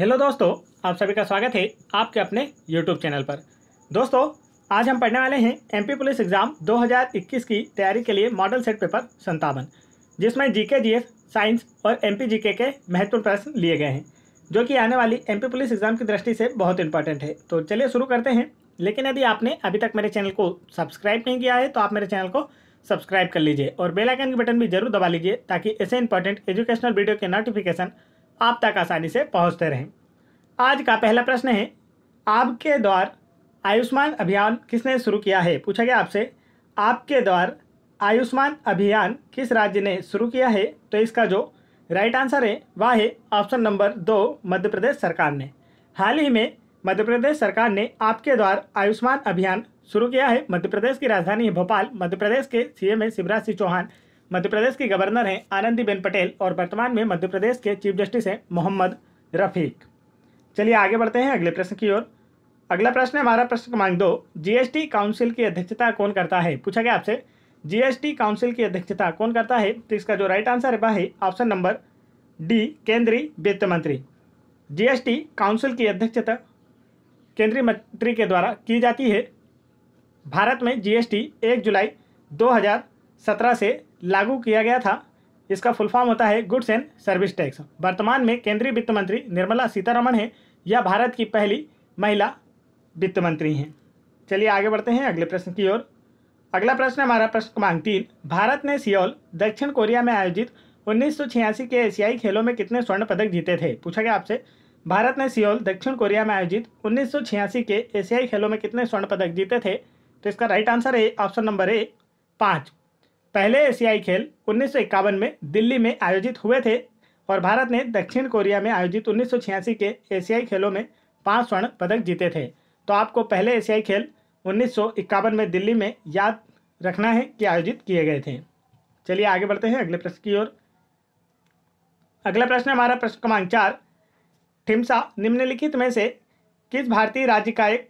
hello दोस्तों आप सभी का स्वागत है आपके अपने यूट्यूब चैनल पर दोस्तों आज हम पढ़ने वाले हैं एमपी पुलिस एग्ज़ाम 2021 की तैयारी के लिए मॉडल सेट पेपर संतावन जिसमें जीके जीएफ साइंस और एमपी जीके के महत्वपूर्ण प्रश्न लिए गए हैं जो कि आने वाली एमपी पुलिस एग्ज़ाम की दृष्टि से बहुत इंपॉर्टेंट है तो चलिए शुरू करते हैं लेकिन यदि आपने अभी तक मेरे चैनल को सब्सक्राइब नहीं किया है तो आप मेरे चैनल को सब्सक्राइब कर लीजिए और बेलाइकन के बटन भी जरूर दबा लीजिए ताकि ऐसे इंपॉर्टेंट एजुकेशनल वीडियो के नोटिफिकेशन आप तक आसानी से पहुंचते रहें आज का पहला प्रश्न है आपके द्वार आयुष्मान अभियान किसने शुरू किया है पूछा गया आपसे आपके द्वार आयुष्मान अभियान किस राज्य ने शुरू किया है तो इसका जो राइट आंसर है वह है ऑप्शन नंबर दो मध्य प्रदेश सरकार ने हाल ही में मध्य प्रदेश सरकार ने आपके द्वार आयुष्मान अभियान शुरू किया है मध्य प्रदेश की राजधानी है भोपाल मध्य प्रदेश के सीएम है शिवराज सिंह चौहान मध्य प्रदेश की गवर्नर हैं आनंदीबेन पटेल और वर्तमान में मध्य प्रदेश के चीफ जस्टिस हैं मोहम्मद रफीक चलिए आगे बढ़ते हैं अगले प्रश्न की ओर अगला प्रश्न है हमारा प्रश्न क्रमांक दो जीएसटी काउंसिल की अध्यक्षता कौन करता है पूछा गया आपसे जीएसटी काउंसिल की अध्यक्षता कौन करता है तो इसका जो राइट आंसर है वह है ऑप्शन नंबर डी केंद्रीय वित्त मंत्री जीएसटी काउंसिल की अध्यक्षता केंद्रीय मंत्री के द्वारा की जाती है भारत में जीएसटी एक जुलाई दो हजार सत्रह से लागू किया गया था इसका फुल फॉर्म होता है गुड्स एंड सर्विस टैक्स वर्तमान में केंद्रीय वित्त मंत्री निर्मला सीतारमण है यह भारत की पहली महिला वित्त मंत्री हैं चलिए आगे बढ़ते हैं अगले प्रश्न की ओर अगला प्रश्न हमारा प्रश्न क्रमांक तीन भारत ने सियोल दक्षिण कोरिया में आयोजित उन्नीस के एशियाई खेलों में कितने स्वर्ण पदक जीते थे पूछा गया आपसे भारत ने सियोल दक्षिण कोरिया में आयोजित उन्नीस के एशियाई खेलों में कितने स्वर्ण पदक जीते थे तो इसका राइट आंसर है ऑप्शन नंबर ए पाँच पहले एशियाई खेल उन्नीस में दिल्ली में आयोजित हुए थे और भारत ने दक्षिण कोरिया में आयोजित उन्नीस के एशियाई खेलों में पाँच स्वर्ण पदक जीते थे तो आपको पहले एशियाई खेल उन्नीस में दिल्ली में याद रखना है कि आयोजित किए गए थे चलिए आगे बढ़ते हैं अगले प्रश्न की ओर अगला प्रश्न हमारा प्रश्न क्रमांक चार ठिमसा निम्नलिखित में से किस भारतीय राज्य का एक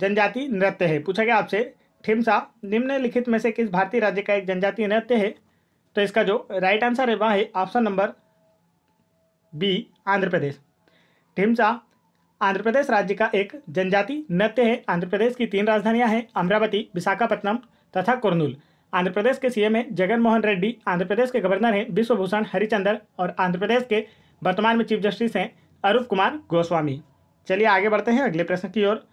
जनजाति नृत्य है पूछा गया आपसे ठिमसा निम्नलिखित में से किस भारतीय राज्य का एक जनजातीय नृत्य है तो इसका जो राइट आंसर है वह है option number B Andhra Pradesh Dhimsa Andhra Pradesh राज्य का एक जनजाति नृत्य है आंध्र प्रदेश की तीन राजधानियां हैं अमरावती विशाखापट्टनम तथा कुरनूल आंध्र प्रदेश के सीएम हैं जगन मोहन रेड्डी आंध्र प्रदेश के गवर्नर हैं विश्वभूषण हरिचंदर और आंध्र प्रदेश के वर्तमान में चीफ जस्टिस हैं अरूप कुमार गोस्वामी चलिए आगे बढ़ते हैं अगले प्रश्न की ओर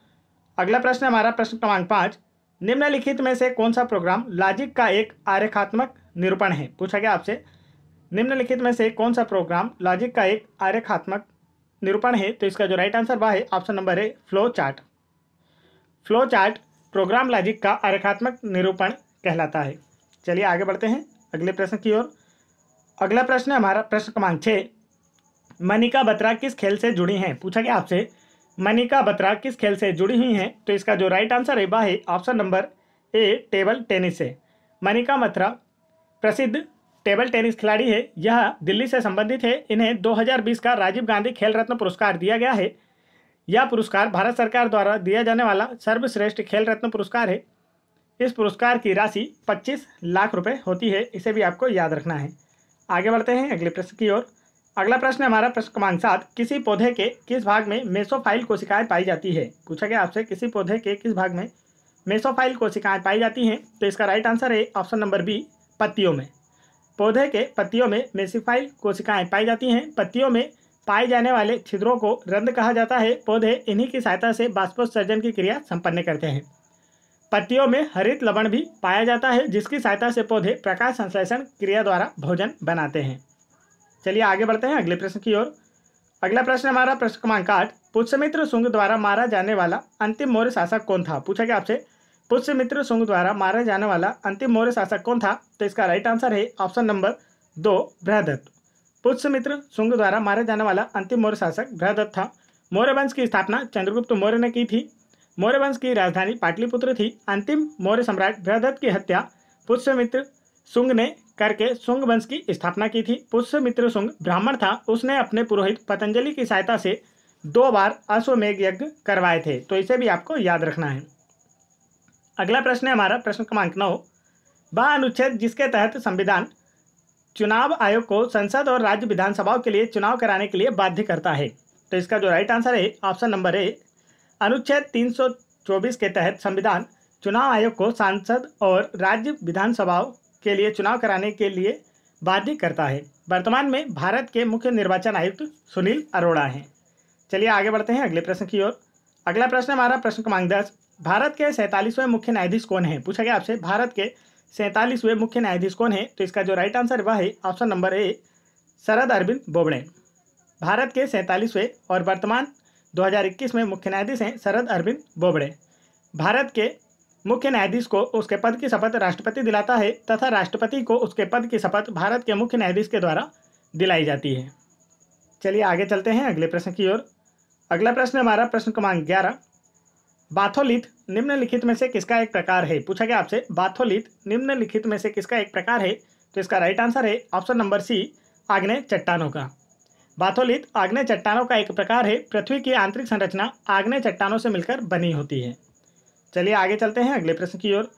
अगला प्रश्न हमारा प्रश्न क्रमांक पाँच निम्नलिखित में से कौन सा प्रोग्राम लॉजिक का एक आरेखात्मक निरूपण है पूछा गया आपसे निम्नलिखित में से कौन सा प्रोग्राम लॉजिक का एक आरेखात्मक निरूपण है तो इसका जो राइट आंसर वह है ऑप्शन नंबर है flow chart flow chart program logic का आरेखात्मक निरूपण कहलाता है चलिए आगे बढ़ते हैं अगले प्रश्न की ओर अगला प्रश्न हमारा प्रश्न क्रमांक छः मनिका बत्रा किस खेल से जुड़ी हैं पूछा गया आपसे मनिका बत्रा किस खेल से जुड़ी हुई हैं तो इसका जो राइट आंसर है वह है option number A table tennis है मनिका बत्रा प्रसिद्ध टेबल टेनिस खिलाड़ी है यह दिल्ली से संबंधित है इन्हें 2020 का राजीव गांधी खेल रत्न पुरस्कार दिया गया है यह पुरस्कार भारत सरकार द्वारा दिया जाने वाला सर्वश्रेष्ठ खेल रत्न पुरस्कार है इस पुरस्कार की राशि 25 लाख रुपए होती है इसे भी आपको याद रखना है आगे बढ़ते हैं अगले प्रश्न की ओर अगला प्रश्न हमारा प्रश्न क्रमांक सात किसी पौधे के किस भाग में मेसोफाइल कोशिकाएं पाई जाती है पूछा गया आपसे किसी पौधे के किस भाग में मेसोफाइल कोशिकाएं पाई जाती हैं तो इसका राइट आंसर है ऑप्शन नंबर बी पत्तियों में पौधे के पत्तियों में मेसिफाइल कोशिकाएं पाई जाती हैं पत्तियों में पाए जाने वाले छिद्रों को रंध कहा जाता है पौधे इन्हीं की सहायता से बाष्पोत्सर्जन की क्रिया संपन्न करते हैं पत्तियों में हरित लवण भी पाया जाता है जिसकी सहायता से पौधे प्रकाश संश्लेषण क्रिया द्वारा भोजन बनाते हैं चलिए आगे बढ़ते हैं अगले प्रश्न की ओर अगला प्रश्न हमारा प्रश्न क्रमांक आठ पुष्यमित्र सुंग द्वारा मारा जाने वाला अंतिम मौर्य शासक कौन था पूछा गया आपसे पुष्यमित्र सुंग द्वारा मारा जाने वाला अंतिम मौर्य शासक कौन था तो इसका राइट आंसर है ऑप्शन नंबर दो बृहदत्त पुष्यमित्र सुंग द्वारा मारा जाने वाला अंतिम मौर्य शासक बृहदत्त था मौर्य वंश की स्थापना चंद्रगुप्त मौर्य ने की थी मौर्य वंश की राजधानी पाटलिपुत्र थी अंतिम मौर्य सम्राट बृहदत्त की हत्या पुष्यमित्र सुंग ने करके शुंग वंश की स्थापना की थी पुष्यमित्र शुंग ब्राह्मण था उसने अपने पुरोहित पतंजलि की सहायता से दो बार अश्वमेघ यज्ञ करवाए थे तो इसे भी आपको याद रखना है अगला प्रश्न है हमारा प्रश्न क्रमांक नौ व अनुच्छेद जिसके तहत संविधान चुनाव आयोग को संसद और राज्य विधानसभाओं के लिए चुनाव कराने के लिए बाध्य करता है तो इसका जो राइट आंसर है ऑप्शन नंबर ए अनुच्छेद 324 के तहत संविधान चुनाव आयोग को सांसद और राज्य विधानसभाओं के लिए चुनाव कराने के लिए बाध्य करता है वर्तमान में भारत के मुख्य निर्वाचन आयुक्त सुनील अरोड़ा हैं चलिए आगे बढ़ते हैं अगले प्रश्न की ओर अगला प्रश्न हमारा प्रश्न क्रमांक दस भारत के सैंतालीसवें मुख्य न्यायाधीश कौन है पूछा गया आपसे भारत के सैंतालीसवें मुख्य न्यायाधीश कौन है तो इसका जो राइट आंसर वह है option number A Sharad Arvind Bobde Bharat के सैंतालीसवें और वर्तमान 2021 में मुख्य न्यायाधीश हैं शरद अरविंद बोबड़े भारत के मुख्य न्यायाधीश को उसके पद की शपथ राष्ट्रपति दिलाता है तथा राष्ट्रपति को उसके पद की शपथ भारत के मुख्य न्यायाधीश के द्वारा दिलाई जाती है चलिए आगे चलते हैं अगले प्रश्न की ओर अगला प्रश्न हमारा प्रश्न क्रमांक ग्यारह बाथोलिथ निम्नलिखित में से किसका एक प्रकार है पूछा गया आपसे बाथोलिथ निम्नलिखित में से किसका एक प्रकार है तो इसका राइट आंसर है ऑप्शन नंबर सी आग्नेय चट्टानों का बाथोलिथ आग्नेय चट्टानों का एक प्रकार है पृथ्वी की आंतरिक संरचना आग्ने चट्टानों से मिलकर बनी होती है चलिए आगे चलते हैं अगले प्रश्न की ओर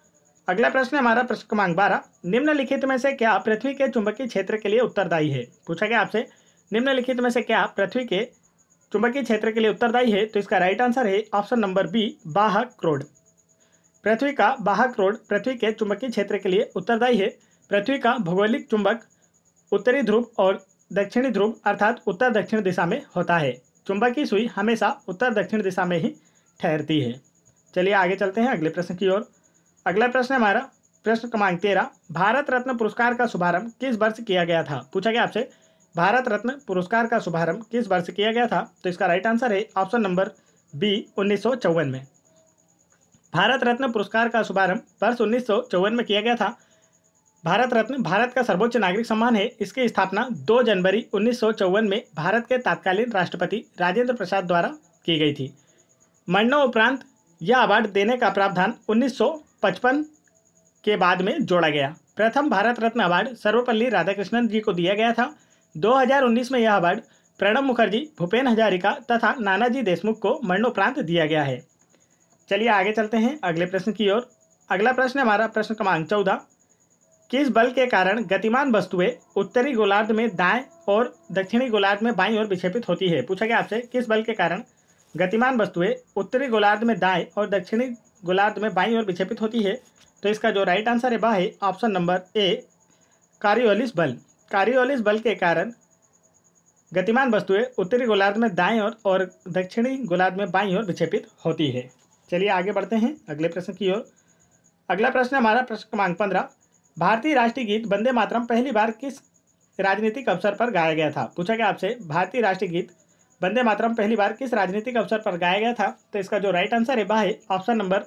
अगला प्रश्न हमारा प्रश्न क्रमांक बारह निम्नलिखित में से क्या पृथ्वी के चुंबकीय क्षेत्र के लिए उत्तरदायी है पूछा गया आपसे निम्नलिखित में से क्या पृथ्वी के चुंबकीय क्षेत्र के लिए उत्तरदायी है तो इसका राइट आंसर है ऑप्शन नंबर बी बाहक रोड पृथ्वी का बाहक रोड पृथ्वी के चुंबकीय क्षेत्र के लिए उत्तरदायी है पृथ्वी का भौगोलिक चुंबक उत्तरी ध्रुव और दक्षिणी ध्रुव अर्थात उत्तर दक्षिण दिशा में होता है चुंबकीय सुई हमेशा उत्तर दक्षिण दिशा में ही ठहरती है चलिए आगे चलते हैं अगले प्रश्न की ओर अगला प्रश्न हमारा प्रश्न क्रमांक तेरह भारत रत्न पुरस्कार का शुभारंभ किस वर्ष किया गया था पूछा गया आपसे भारत रत्न पुरस्कार का शुभारंभ किस वर्ष किया गया था तो इसका राइट आंसर है ऑप्शन नंबर बी उन्नीस में भारत रत्न पुरस्कार का शुभारंभ वर्ष उन्नीस में किया गया था भारत रत्न भारत का सर्वोच्च नागरिक सम्मान है इसकी स्थापना 2 जनवरी उन्नीस में भारत के तत्कालीन राष्ट्रपति राजेंद्र प्रसाद द्वारा की गई थी मरणोपरांत यह अवार्ड देने का प्रावधान 1955 के बाद में जोड़ा गया प्रथम भारत रत्न अवार्ड सर्वपल्ली राधाकृष्णन जी को दिया गया था 2019 में यह अवार्ड प्रणब मुखर्जी भूपेन हजारिका तथा नानाजी देशमुख को मरणोपरांत दिया गया है चलिए आगे चलते हैं अगले प्रश्न की ओर अगला प्रश्न हमारा प्रश्न क्रमांक चौदह किस बल के कारण गतिमान वस्तुएं उत्तरी गोलार्ध में दाएं और दक्षिणी गोलार्ध में बाईं ओर विक्षेपित होती है पूछा गया आपसे किस बल के कारण गतिमान वस्तुएं उत्तरी गोलार्ध में दाएं और दक्षिणी गोलार्ध में बाईं ओर विक्षेपित होती है तो इसका जो राइट आंसर है वह है ऑप्शन नंबर ए कारियोलिस बल कारियोलिस बल के कारण गतिमान वस्तुएं उत्तरी गोलार्ध में दाएं ओर और, और दक्षिणी गोलार्ध में बाईं ओर विक्षेपित होती है चलिए आगे बढ़ते हैं अगले प्रश्न की ओर अगला प्रश्न हमारा प्रश्न क्रमांक पंद्रह भारतीय राष्ट्रीय गीत वंदे मातरम पहली बार किस राजनीतिक अवसर पर गाया गया था पूछा गया आपसे भारतीय राष्ट्रीय गीत वंदे मातरम पहली बार किस राजनीतिक अवसर पर गाया गया था तो इसका जो राइट आंसर है वह है ऑप्शन नंबर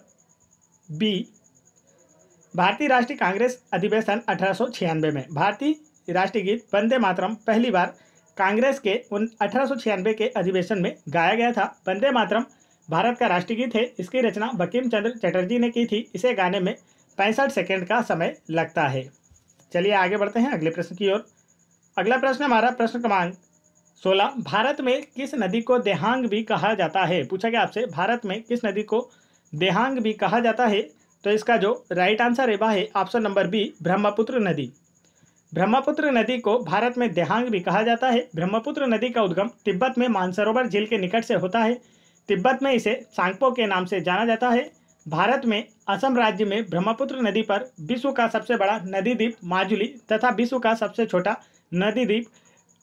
बी भारतीय राष्ट्रीय कांग्रेस अधिवेशन अठारह में भारतीय राष्ट्रीय गीत वंदे मातरम पहली बार कांग्रेस के उन अठारह के अधिवेशन में गाया गया था वंदे मातरम भारत का राष्ट्रीय गीत है इसकी रचना बकीम चंद्र चटर्जी ने की थी इसे गाने में पैंसठ सेकेंड का समय लगता है चलिए आगे बढ़ते हैं अगले प्रश्न की ओर अगला प्रश्न हमारा प्रश्न क्रमांक सोलह भारत में किस नदी को देहांग भी कहा जाता है पूछा गया आपसे भारत में किस नदी को देहांग भी कहा जाता है तो इसका जो राइट आंसर है वह है ऑप्शन नंबर बी ब्रह्मपुत्र नदी ब्रह्मपुत्र नदी को भारत में देहांग भी कहा जाता है ब्रह्मपुत्र नदी का उद्गम तिब्बत में मानसरोवर झील के निकट से होता है तिब्बत में इसे सांगपो के नाम से जाना जाता है भारत में असम राज्य में ब्रह्मपुत्र नदी पर विश्व का सबसे बड़ा नदी द्वीप माजुली तथा विश्व का सबसे छोटा नदी द्वीप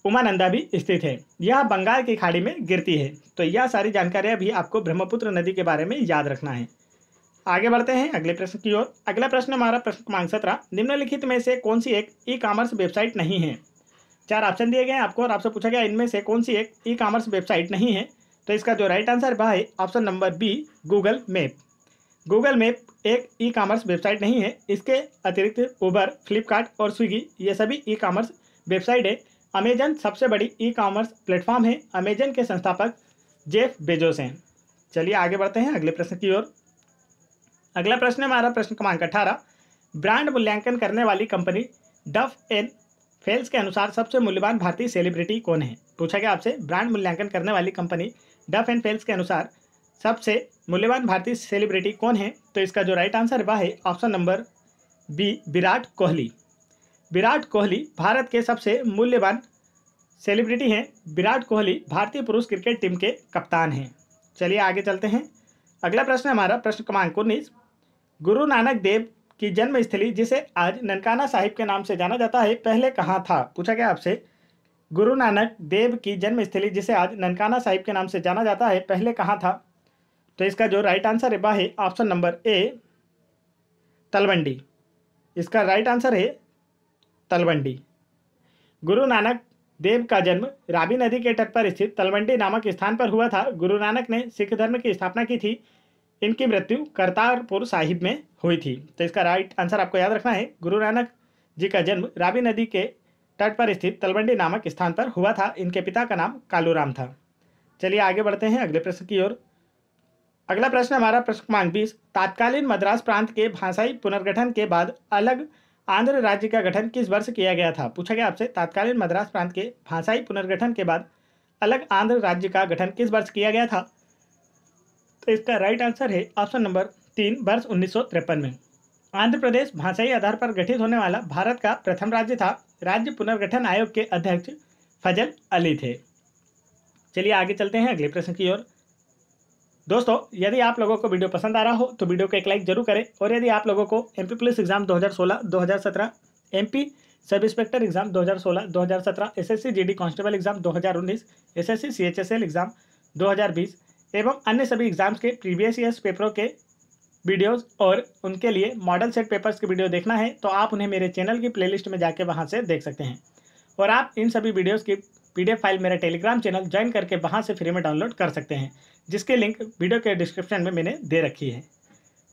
उमानंदा भी स्थित है यह बंगाल की खाड़ी में गिरती है तो यह सारी जानकारियाँ भी आपको ब्रह्मपुत्र नदी के बारे में याद रखना है आगे बढ़ते हैं अगले प्रश्न की ओर अगला प्रश्न हमारा प्रश्न क्रमांक सत्रह निम्नलिखित में से कौन सी एक ई कॉमर्स वेबसाइट नहीं है चार ऑप्शन दिए गए हैं आपको और आपसे पूछा गया इनमें से कौन सी एक ई कॉमर्स वेबसाइट नहीं है तो इसका जो राइट आंसर वह है option number B Google map Google map एक ई कॉमर्स वेबसाइट नहीं है इसके अतिरिक्त उबर फ्लिपकार्ट और स्विगी ये सभी ई कॉमर्स वेबसाइट है अमेजन सबसे बड़ी ई कॉमर्स प्लेटफॉर्म है अमेजन के संस्थापक जेफ बेजोस हैं चलिए आगे बढ़ते हैं अगले प्रश्न की ओर अगला प्रश्न हमारा प्रश्न क्रमांक अठारह ब्रांड मूल्यांकन करने वाली कंपनी डफ एन फेल्स के अनुसार सबसे मूल्यवान भारतीय सेलिब्रिटी कौन है पूछा गया आपसे ब्रांड मूल्यांकन करने वाली कंपनी डफ एंड फेल्स के अनुसार सबसे मूल्यवान भारतीय सेलिब्रिटी कौन है तो इसका जो राइट आंसर वह है option number B Virat Kohli Virat Kohli Bharat के सबसे मूल्यवान सेलिब्रिटी हैं विराट कोहली भारतीय पुरुष क्रिकेट टीम के कप्तान हैं चलिए आगे चलते हैं अगला प्रश्न हमारा प्रश्न क्रमांक उन्नीस गुरु नानक देव की जन्मस्थली जिसे आज ननकाना साहिब के नाम से जाना जाता है पहले कहाँ था पूछा गया आपसे गुरु नानक देव की जन्मस्थली जिसे आज ननकाना साहिब के नाम से जाना जाता है पहले कहाँ था तो इसका जो राइट आंसर है वह है ऑप्शन नंबर ए तलवंडी इसका राइट आंसर है तलवंडी गुरु नानक देव का जन्म राबी नदी के तट पर स्थित तलवंडी नामक स्थान पर हुआ था गुरु नानक ने सिख धर्म की स्थापना की थी इनकी मृत्यु करतारपुर साहिब में हुई थी तो इसका राइट आंसर आपको याद रखना है गुरु नानक जी का जन्म राबी नदी के तट पर स्थित तलवंडी नामक स्थान पर हुआ था इनके पिता का नाम कालूराम था चलिए आगे बढ़ते हैं अगले प्रश्न की ओर अगला प्रश्न हमारा प्रश्न क्रमांक बीस तात्कालीन मद्रास प्रांत के भाषाई पुनर्गठन के बाद अलग आंध्र राज्य का गठन किस वर्ष किया गया था पूछा गया आपसे तात्कालीन मद्रास प्रांत के भाषाई पुनर्गठन के बाद अलग आंध्र राज्य का गठन किस वर्ष किया गया था तो इसका राइट आंसर है ऑप्शन नंबर तीन वर्ष उन्नीस में आंध्र प्रदेश भाषाई आधार पर गठित होने वाला भारत का प्रथम राज्य था राज्य पुनर्गठन आयोग के अध्यक्ष फजल अली थे चलिए आगे चलते हैं अगले प्रश्न की ओर दोस्तों यदि आप लोगों को वीडियो पसंद आ रहा हो तो वीडियो को एक लाइक जरूर करें और यदि आप लोगों को पी पुलिस एग्जाम सत्रह M P sub inspector exam 2016 2017 G D constable exam 2019 S L exam 2020 एवं अन्य सभी एग्जाम्स के प्रीवियस ईयर्स पेपरों के वीडियोस और उनके लिए मॉडल सेट पेपर्स की वीडियो देखना है तो आप उन्हें मेरे चैनल की प्लेलिस्ट में जाके वहाँ से देख सकते हैं और आप इन सभी वीडियोज़ की पीडीएफ फाइल मेरा टेलीग्राम चैनल ज्वाइन करके वहाँ से फ्री में डाउनलोड कर सकते हैं जिसके लिंक वीडियो के डिस्क्रिप्शन में मैंने दे रखी है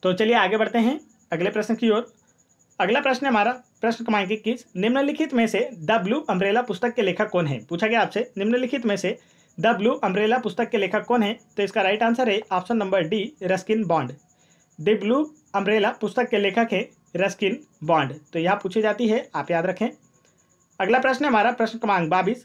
तो चलिए आगे बढ़ते हैं अगले प्रश्न की ओर अगला प्रश्न हमारा प्रश्न क्रमांक इक्कीस निम्नलिखित में से द ब्लू अम्ब्रेला पुस्तक के लेखक कौन है पूछा गया आपसे निम्नलिखित में से द ब्लू अम्ब्रेला पुस्तक के लेखक कौन है तो इसका राइट आंसर है option number D Ruskin Bond The Blue Umbrella पुस्तक के लेखक है रस्किन बॉन्ड तो यह पूछी जाती है आप याद रखें अगला प्रश्न हमारा प्रश्न क्रमांक बाईस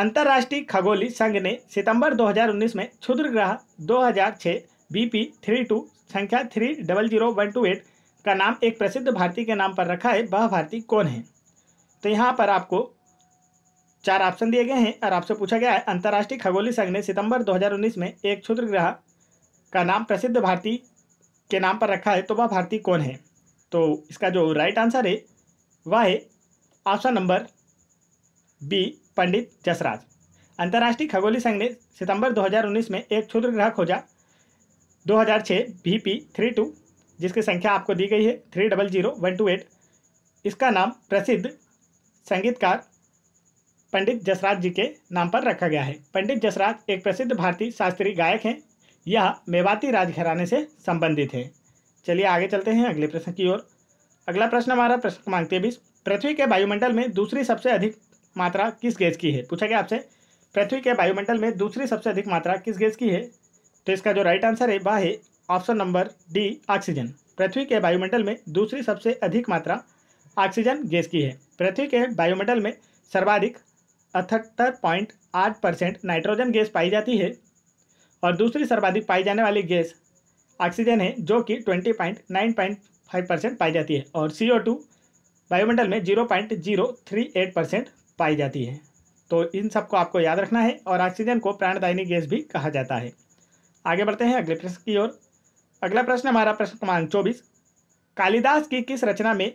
अंतर्राष्ट्रीय खगोली संघ ने सितंबर 2019 में क्षुद्र ग्रह 2006 पी थ्री टू संख्या three double zero one two eight का नाम एक प्रसिद्ध भारती के नाम पर रखा है वह भारती कौन है तो यहाँ पर आपको चार ऑप्शन दिए गए हैं और आपसे पूछा गया है अंतर्राष्ट्रीय खगोली संघ ने सितंबर 2019 में एक क्षुद्र ग्रह का नाम प्रसिद्ध भारती के नाम पर रखा है तो वह भारती कौन है तो इसका जो राइट आंसर है वह है option number B Pandit Jasraj अंतर्राष्ट्रीय खगोली संघ ने सितंबर 2019 में एक क्षुद्र ग्रह खोजा 2006 हज़ार पी थ्री टू जिसकी संख्या आपको दी गई है three double zero one two eight इसका नाम प्रसिद्ध संगीतकार पंडित जसराज जी के नाम पर रखा गया है पंडित जसराज एक प्रसिद्ध भारतीय शास्त्रीय गायक हैं यह मेवाती राजघराने से संबंधित है चलिए आगे चलते हैं अगले प्रश्न की ओर अगला प्रश्न हमारा प्रश्न क्रमांक तेबीस पृथ्वी के वायुमंडल में दूसरी सबसे अधिक मात्रा किस गैस की है पूछा गया आपसे पृथ्वी के वायुमंडल में दूसरी सबसे अधिक मात्रा किस गैस की है तो इसका जो राइट आंसर है वह है ऑप्शन नंबर डी ऑक्सीजन पृथ्वी के वायुमंडल में दूसरी सबसे अधिक मात्रा ऑक्सीजन गैस की है पृथ्वी के वायुमंडल में सर्वाधिक अठहत्तर पॉइंट आठ परसेंट नाइट्रोजन गैस पाई जाती है और दूसरी सर्वाधिक पाई जाने वाली गैस ऑक्सीजन है जो कि twenty point nine point five percent पाई जाती है और सी ओ टू वायुमंडल में zero point zero three eight percent पाई जाती है तो इन सबको आपको याद रखना है और ऑक्सीजन को प्राणदायिनी गैस भी कहा जाता है आगे बढ़ते हैं अगले प्रश्न की ओर अगला प्रश्न हमारा प्रश्न क्रमांक चौबीस कालिदास की किस रचना में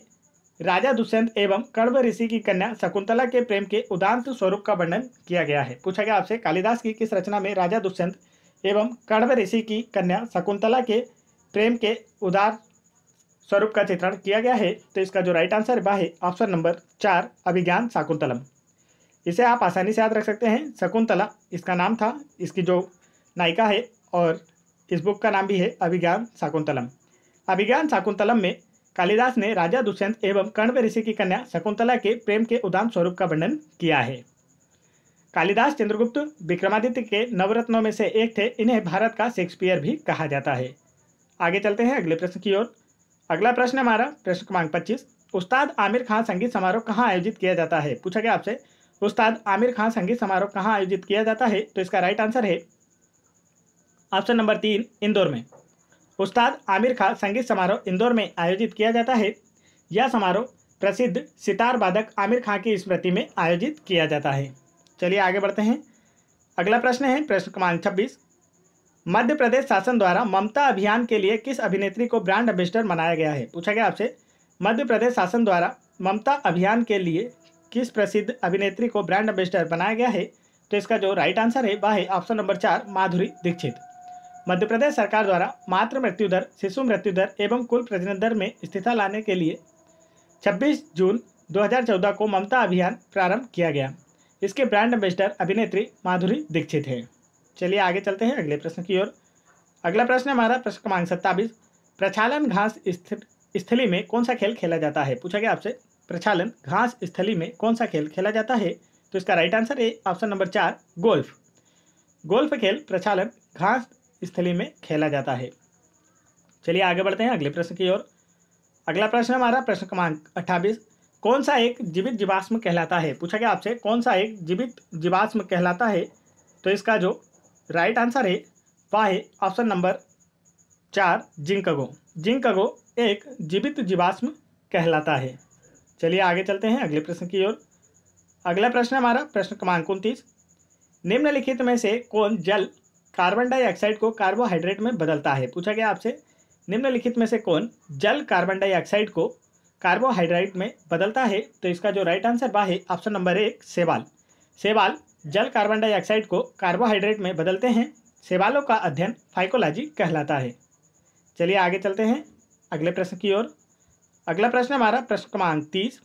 राजा दुष्यंत एवं कड़व ऋषि की कन्या शकुंतला के प्रेम के उदांत स्वरूप का वर्णन किया गया है पूछा गया आपसे कालिदास की किस रचना में राजा दुष्यंत एवं कर्व ऋषि की कन्या शकुंतला के प्रेम के उदार स्वरूप का चित्रण किया गया है तो इसका जो राइट आंसर वह है ऑप्शन नंबर चार अभिज्ञान शाकुंतलम इसे आप आसानी से याद रख सकते हैं शकुंतला इसका नाम था इसकी जो नायिका है और इस बुक का नाम भी है अभिज्ञान शाकुंतलम अभिज्ञान शाकुंतलम में कालिदास ने राजा दुष्यंत एवं कण्व ऋषि की कन्या शकुंतला के प्रेम के उदान स्वरूप का वर्णन किया है कालिदास चंद्रगुप्त विक्रमादित्य के नवरत्नों में से एक थे इन्हें भारत का शेक्सपियर भी कहा जाता है आगे चलते हैं अगले प्रश्न की ओर अगला प्रश्न हमारा प्रश्न क्रमांक पच्चीस उस्ताद आमिर खान संगीत समारोह कहाँ आयोजित किया जाता है पूछा गया आपसे उस्ताद आमिर खान संगीत समारोह कहाँ आयोजित किया जाता है तो इसका राइट आंसर है ऑप्शन नंबर तीन इंदौर में उस्ताद आमिर खान संगीत समारोह इंदौर में आयोजित किया जाता है यह समारोह प्रसिद्ध सितार वादक आमिर खां की स्मृति में आयोजित किया जाता है चलिए आगे बढ़ते हैं अगला प्रश्न है प्रश्न क्रमांक छब्बीस मध्य प्रदेश शासन द्वारा ममता अभियान के लिए किस अभिनेत्री को ब्रांड एम्बेसडर बनाया गया है पूछा गया आपसे मध्य प्रदेश शासन द्वारा ममता अभियान के लिए किस प्रसिद्ध अभिनेत्री को ब्रांड एम्बेसडर बनाया गया है तो इसका जो राइट आंसर है वह है ऑप्शन नंबर चार माधुरी दीक्षित मध्य प्रदेश सरकार द्वारा मातृ मृत्यु दर शिशु मृत्यु दर एवं कुल प्रजनन दर में स्थिरता लाने के लिए 26 जून 2014 को ममता अभियान प्रारंभ किया गया इसके ब्रांड एम्बेसडर अभिनेत्री माधुरी दीक्षित है चलिए आगे चलते हैं अगले प्रश्न की ओर अगला प्रश्न हमारा प्रश्न क्रमांक सत्ताबीस प्रचालन घास स्थली में कौन सा खेल खेला जाता है पूछा गया आपसे प्रचालन घास स्थली में कौन सा खेल खेला जाता है तो इसका राइट आंसर है ऑप्शन नंबर चार गोल्फ गोल्फ खेल प्रचालन घास स्थली में खेला जाता है चलिए आगे बढ़ते हैं अगले प्रश्न की ओर अगला प्रश्न हमारा प्रश्न क्रमांक अट्ठावीस कौन सा एक जीवित जीवाश्म कहलाता है पूछा गया आपसे कौन सा एक जीवित जीवाश्म कहलाता है तो इसका जो राइट आंसर है वह है ऑप्शन नंबर चार जिंकगो जिंकगो एक जीवित जीवाश्म कहलाता है चलिए आगे चलते हैं अगले प्रश्न की ओर अगला प्रश्न हमारा प्रश्न क्रमांक उनतीस निम्नलिखित में से कौन जल कार्बन डाइऑक्साइड को कार्बोहाइड्रेट में बदलता है पूछा गया आपसे निम्नलिखित में से कौन जल कार्बन डाइऑक्साइड को कार्बोहाइड्रेट में बदलता है तो इसका जो राइट आंसर बा है ऑप्शन नंबर एक सेवाल सेवाल जल कार्बन डाइऑक्साइड को कार्बोहाइड्रेट में बदलते हैं सेवालों का अध्ययन फाइकोलॉजी कहलाता है चलिए आगे चलते हैं अगले प्रश्न की ओर अगला प्रश्न हमारा प्रश्न क्रमांक तीस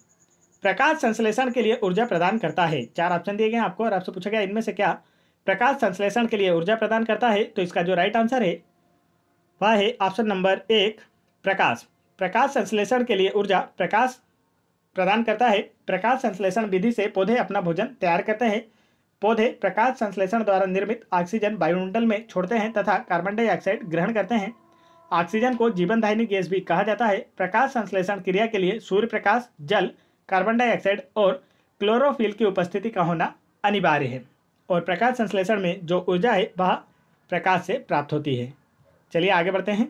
प्रकाश संश्लेषण के लिए ऊर्जा प्रदान करता है चार ऑप्शन दिए गए आपको और आपसे पूछा गया इनमें से क्या प्रकाश संश्लेषण के लिए ऊर्जा प्रदान करता है तो इसका जो राइट आंसर है वह है ऑप्शन नंबर एक प्रकाश प्रकाश संश्लेषण के लिए ऊर्जा प्रकाश प्रदान करता है प्रकाश संश्लेषण विधि से पौधे अपना भोजन तैयार करते हैं पौधे प्रकाश संश्लेषण द्वारा निर्मित ऑक्सीजन वायुमंडल में छोड़ते हैं तथा कार्बन डाइऑक्साइड ग्रहण करते हैं ऑक्सीजन को जीवनदायिनी गैस भी कहा जाता है प्रकाश संश्लेषण क्रिया के लिए सूर्य प्रकाश जल कार्बन डाइऑक्साइड और क्लोरोफिल की उपस्थिति का होना अनिवार्य है और प्रकाश संश्लेषण में जो ऊर्जा है वह प्रकाश से प्राप्त होती है चलिए आगे बढ़ते हैं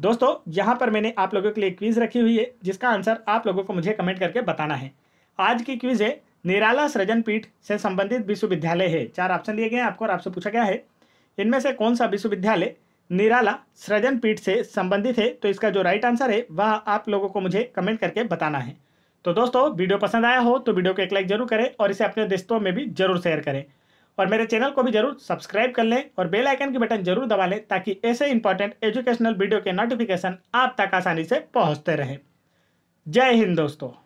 दोस्तों यहाँ पर मैंने आप लोगों के लिए क्विज रखी हुई है जिसका आंसर आप लोगों को मुझे कमेंट करके बताना है आज की क्विज है निराला सृजन पीठ से संबंधित विश्वविद्यालय है चार ऑप्शन दिए गए हैं आपको और आपसे पूछा गया है इनमें से कौन सा विश्वविद्यालय निराला सृजन पीठ से संबंधित है तो इसका जो राइट आंसर है वह आप लोगों को मुझे कमेंट करके बताना है तो दोस्तों वीडियो पसंद आया हो तो वीडियो को एक लाइक जरूर करें और इसे अपने दोस्तों में भी जरूर शेयर करें और मेरे चैनल को भी जरूर सब्सक्राइब कर लें और बेल आइकन के बटन जरूर दबा लें ताकि ऐसे इंपॉर्टेंट एजुकेशनल वीडियो के नोटिफिकेशन आप तक आसानी से पहुंचते रहें जय हिंद दोस्तों